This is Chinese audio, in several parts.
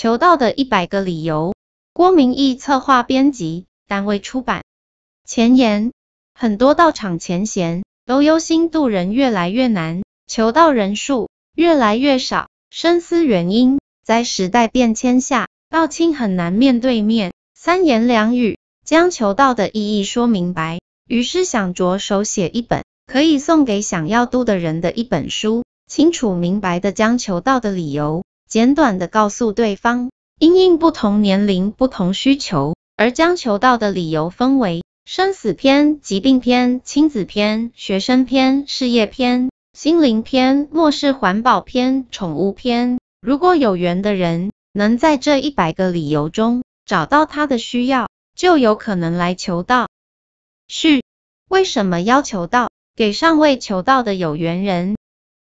求道的一百个理由，郭明义策划编辑，单位出版。前言：很多道场前贤都忧心渡人越来越难，求道人数越来越少，深思原因，在时代变迁下，道亲很难面对面，三言两语将求道的意义说明白。于是想着手写一本，可以送给想要渡的人的一本书，清楚明白的将求道的理由。简短的告诉对方，因应不同年龄、不同需求，而将求道的理由分为生死篇、疾病篇、亲子篇、学生篇、事业篇、心灵篇、末世环保篇、宠物篇。如果有缘的人能在这一百个理由中找到他的需要，就有可能来求道。续，为什么要求道？给尚未求道的有缘人。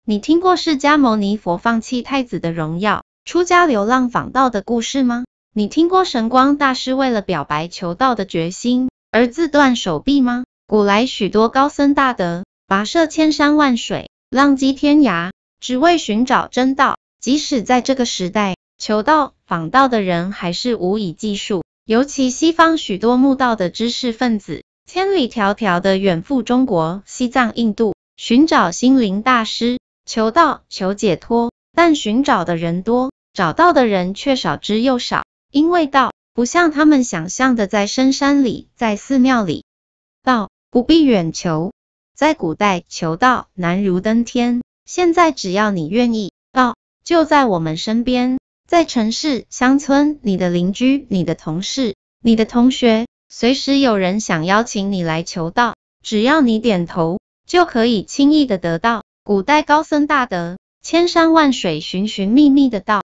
你听过释迦牟尼佛放弃太子的荣耀，出家流浪访道的故事吗？你听过神光大师为了表白求道的决心而自断手臂吗？古来许多高僧大德跋涉千山万水，浪迹天涯，只为寻找真道。即使在这个时代，求道访道的人还是无以计数。尤其西方许多慕道的知识分子，千里迢迢的远赴中国、西藏、印度，寻找心灵大师。求道求解脱，但寻找的人多，找到的人却少之又少。因为道不像他们想象的在深山里，在寺庙里，道不必远求。在古代求道难如登天，现在只要你愿意，道就在我们身边，在城市、乡村，你的邻居、你的同事、你的同学，随时有人想邀请你来求道，只要你点头，就可以轻易的得到。古代高僧大德，千山万水寻寻觅觅的道，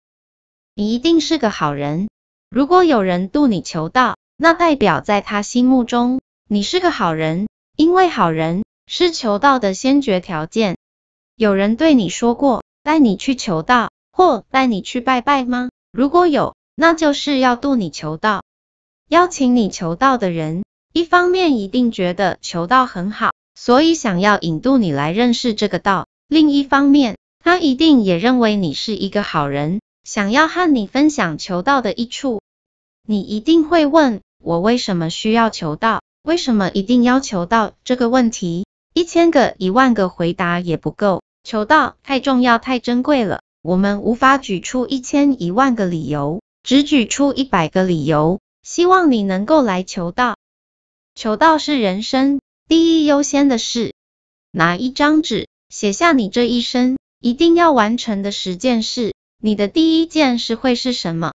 你一定是个好人。如果有人渡你求道，那代表在他心目中你是个好人，因为好人是求道的先决条件。有人对你说过带你去求道或带你去拜拜吗？如果有，那就是要渡你求道。邀请你求道的人，一方面一定觉得求道很好。所以想要引渡你来认识这个道。另一方面，他一定也认为你是一个好人，想要和你分享求道的益处。你一定会问我为什么需要求道，为什么一定要求道这个问题，一千个一万个回答也不够，求道太重要太珍贵了，我们无法举出一千一万个理由，只举出一百个理由，希望你能够来求道。求道是人生。第一优先的事，拿一张纸写下你这一生一定要完成的十件事。你的第一件事会是什么？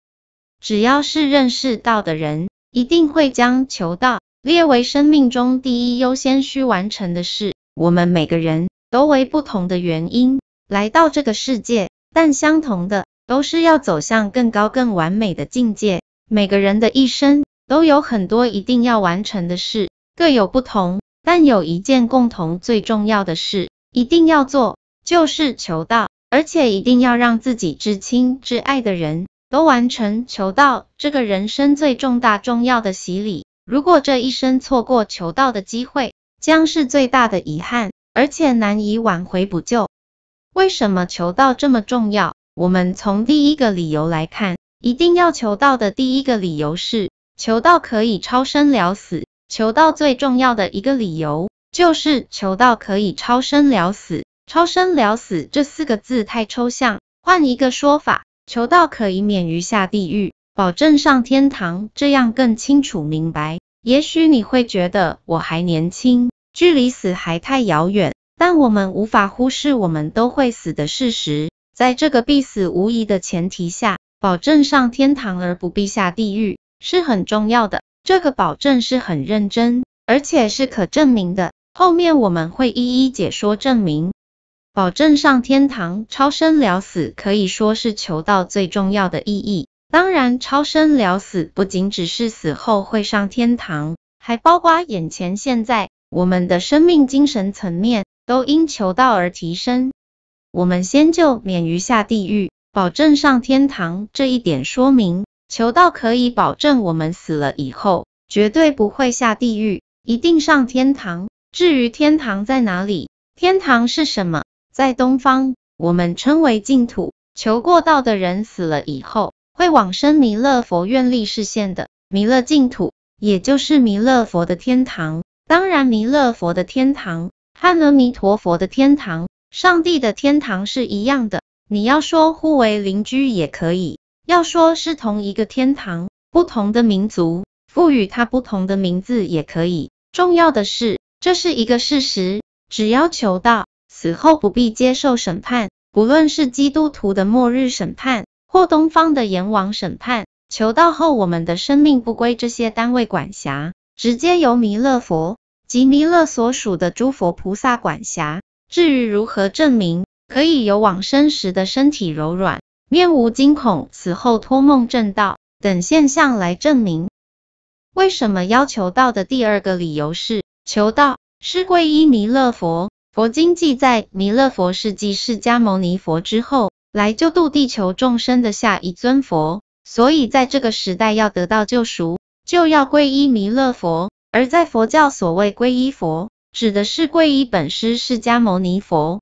只要是认识到的人，一定会将求道列为生命中第一优先需完成的事。我们每个人都为不同的原因来到这个世界，但相同的都是要走向更高更完美的境界。每个人的一生都有很多一定要完成的事，各有不同。但有一件共同最重要的事，一定要做，就是求道，而且一定要让自己至亲至爱的人都完成求道这个人生最重大重要的洗礼。如果这一生错过求道的机会，将是最大的遗憾，而且难以挽回补救。为什么求道这么重要？我们从第一个理由来看，一定要求道的第一个理由是，求道可以超生了死。求道最重要的一个理由，就是求道可以超生了死。超生了死这四个字太抽象，换一个说法，求道可以免于下地狱，保证上天堂，这样更清楚明白。也许你会觉得我还年轻，距离死还太遥远，但我们无法忽视我们都会死的事实。在这个必死无疑的前提下，保证上天堂而不必下地狱，是很重要的。这个保证是很认真，而且是可证明的。后面我们会一一解说证明。保证上天堂、超生了死，可以说是求道最重要的意义。当然，超生了死不仅只是死后会上天堂，还包括眼前现在，我们的生命精神层面都因求道而提升。我们先就免于下地狱，保证上天堂这一点说明。求道可以保证我们死了以后绝对不会下地狱，一定上天堂。至于天堂在哪里，天堂是什么，在东方我们称为净土。求过道的人死了以后，会往生弥勒佛愿力视现的弥勒净土，也就是弥勒佛的天堂。当然，弥勒佛的天堂、阿弥陀佛的天堂、上帝的天堂是一样的。你要说互为邻居也可以。要说是同一个天堂，不同的民族赋予它不同的名字也可以。重要的是，这是一个事实，只要求到死后不必接受审判，不论是基督徒的末日审判，或东方的阎王审判。求到后，我们的生命不归这些单位管辖，直接由弥勒佛及弥勒所属的诸佛菩萨管辖。至于如何证明，可以由往生时的身体柔软。面无惊恐，死后托梦正道等现象来证明。为什么要求道的第二个理由是求道是皈依弥勒佛，佛经记载弥勒佛是继释迦牟尼佛之后来救度地球众生的下一尊佛，所以在这个时代要得到救赎，就要皈依弥勒佛。而在佛教所谓皈依佛，指的是皈依本师释迦牟尼佛。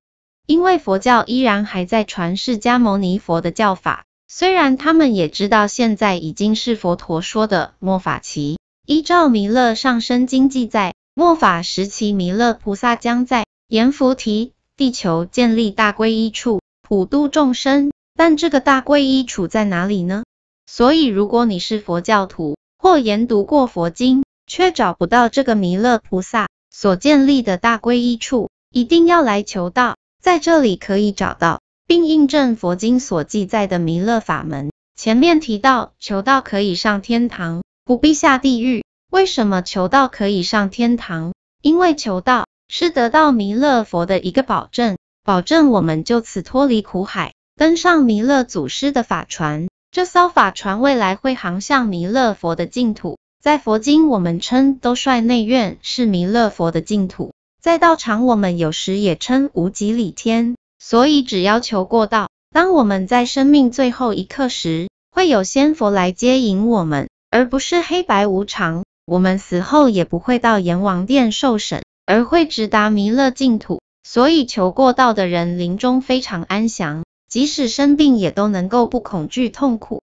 因为佛教依然还在传释迦牟尼佛的教法，虽然他们也知道现在已经是佛陀说的末法期。依照弥勒上升经记载，末法时期弥勒菩萨将在阎浮提地球建立大皈依处，普度众生。但这个大皈依处在哪里呢？所以如果你是佛教徒或研读过佛经，却找不到这个弥勒菩萨所建立的大皈依处，一定要来求道。在这里可以找到，并印证佛经所记载的弥勒法门。前面提到，求道可以上天堂，不必下地狱。为什么求道可以上天堂？因为求道是得到弥勒佛的一个保证，保证我们就此脱离苦海，登上弥勒祖师的法船。这艘法船未来会航向弥勒佛的净土，在佛经我们称兜率内院是弥勒佛的净土。再道场我们有时也称无极理天，所以只要求过道。当我们在生命最后一刻时，会有仙佛来接引我们，而不是黑白无常。我们死后也不会到阎王殿受审，而会直达弥勒净土。所以求过道的人，临终非常安详，即使生病也都能够不恐惧痛苦。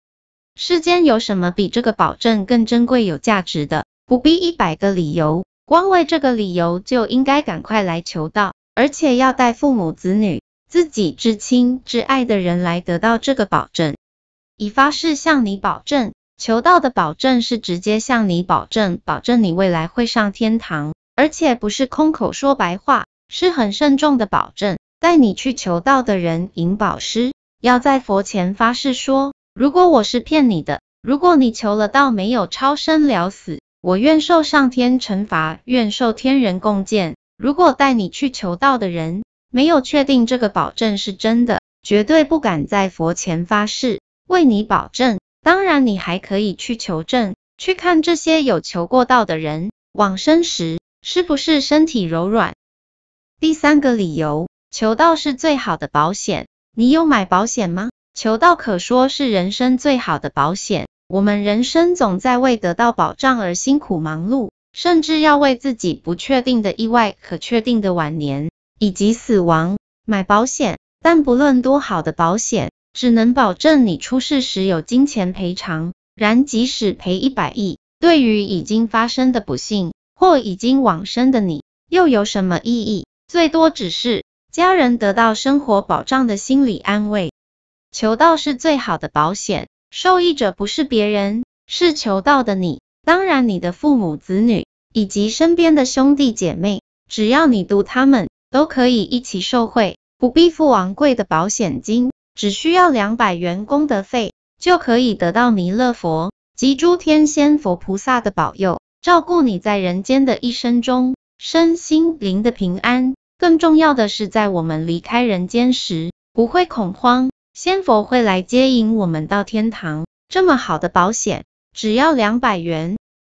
世间有什么比这个保证更珍贵、有价值的？不必一百个理由。光为这个理由就应该赶快来求道，而且要带父母、子女、自己至亲至爱的人来得到这个保证。已发誓向你保证，求道的保证是直接向你保证，保证你未来会上天堂，而且不是空口说白话，是很慎重的保证。带你去求道的人，引宝师要在佛前发誓说，如果我是骗你的，如果你求了道没有超生了死。我愿受上天惩罚，愿受天人共鉴。如果带你去求道的人，没有确定这个保证是真的，绝对不敢在佛前发誓，为你保证。当然，你还可以去求证，去看这些有求过道的人，往生时是不是身体柔软？第三个理由，求道是最好的保险，你有买保险吗？求道可说是人生最好的保险。我们人生总在为得到保障而辛苦忙碌，甚至要为自己不确定的意外、可确定的晚年以及死亡买保险。但不论多好的保险，只能保证你出事时有金钱赔偿，然即使赔一百亿，对于已经发生的不幸或已经往生的你，又有什么意义？最多只是家人得到生活保障的心理安慰。求道是最好的保险。受益者不是别人，是求道的你，当然你的父母、子女以及身边的兄弟姐妹，只要你读他们，都可以一起受惠，不必付昂贵的保险金，只需要两百元功德费，就可以得到弥勒佛及诸天仙佛菩萨的保佑，照顾你在人间的一生中，身心灵的平安，更重要的是在我们离开人间时，不会恐慌。仙佛会来接引我们到天堂。这么好的保险，只要两百元。